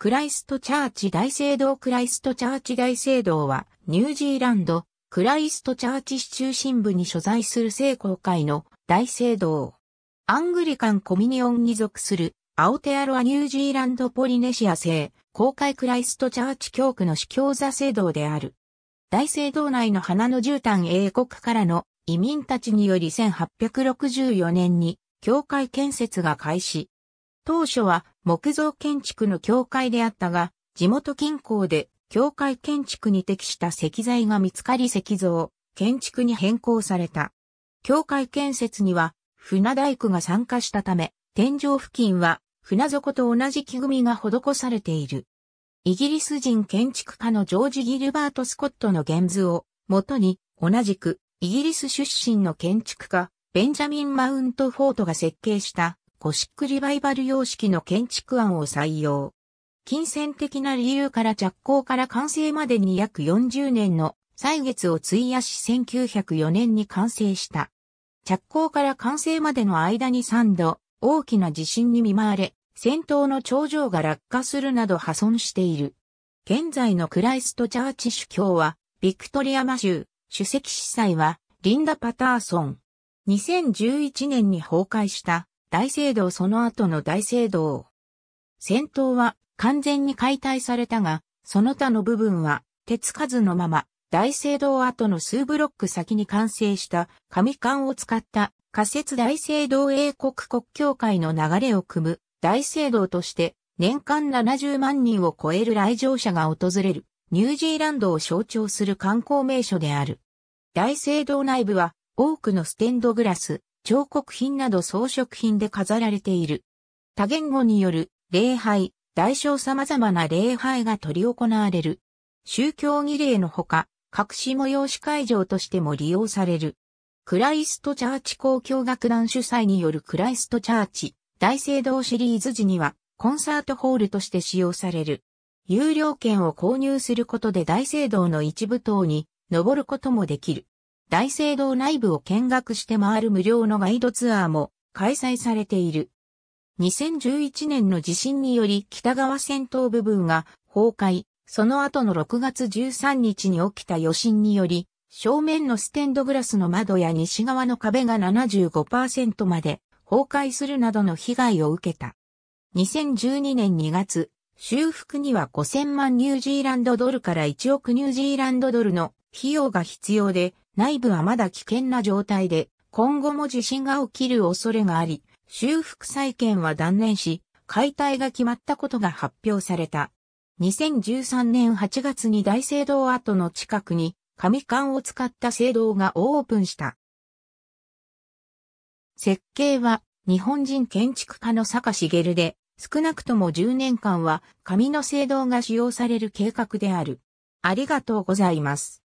クライストチャーチ大聖堂クライストチャーチ大聖堂は、ニュージーランド、クライストチャーチ市中心部に所在する聖公会の大聖堂。アングリカンコミニオンに属する、アオテアロアニュージーランドポリネシア聖、公会クライストチャーチ教区の司教座聖堂である。大聖堂内の花の絨毯英国からの移民たちにより1864年に教会建設が開始。当初は木造建築の教会であったが、地元近郊で教会建築に適した石材が見つかり石像、建築に変更された。教会建設には船大工が参加したため、天井付近は船底と同じ木組みが施されている。イギリス人建築家のジョージ・ギルバート・スコットの原図を元に同じくイギリス出身の建築家ベンジャミン・マウント・フォートが設計したゴシックリバイバル様式の建築案を採用。金銭的な理由から着工から完成までに約40年の歳月を費やし1904年に完成した。着工から完成までの間に3度大きな地震に見舞われ、戦闘の頂上が落下するなど破損している。現在のクライストチャーチ主教は、ビクトリアマ州、主席司祭は、リンダ・パターソン。2011年に崩壊した大聖堂その後の大聖堂。戦闘は完全に解体されたが、その他の部分は手つかずのまま、大聖堂後の数ブロック先に完成した紙缶を使った仮設大聖堂英国国教会の流れを組む大聖堂として年間70万人を超える来場者が訪れるニュージーランドを象徴する観光名所である。大聖堂内部は多くのステンドグラス、彫刻品など装飾品で飾られている。多言語による礼拝、大小様々な礼拝が取り行われる。宗教儀礼のほか、隠し催し会場としても利用される。クライストチャーチ公共楽団主催によるクライストチャーチ大聖堂シリーズ時にはコンサートホールとして使用される。有料券を購入することで大聖堂の一部等に登ることもできる。大聖堂内部を見学して回る無料のガイドツアーも開催されている。2011年の地震により北側戦闘部分が崩壊、その後の6月13日に起きた余震により、正面のステンドグラスの窓や西側の壁が75%まで崩壊するなどの被害を受けた。2012年2月、修復には5000万ニュージーランドドルから1億ニュージーランドドルの費用が必要で、内部はまだ危険な状態で、今後も地震が起きる恐れがあり、修復再建は断念し、解体が決まったことが発表された。2013年8月に大聖堂跡の近くに、紙管を使った聖堂がオープンした。設計は日本人建築家の坂茂で、少なくとも10年間は紙の聖堂が使用される計画である。ありがとうございます。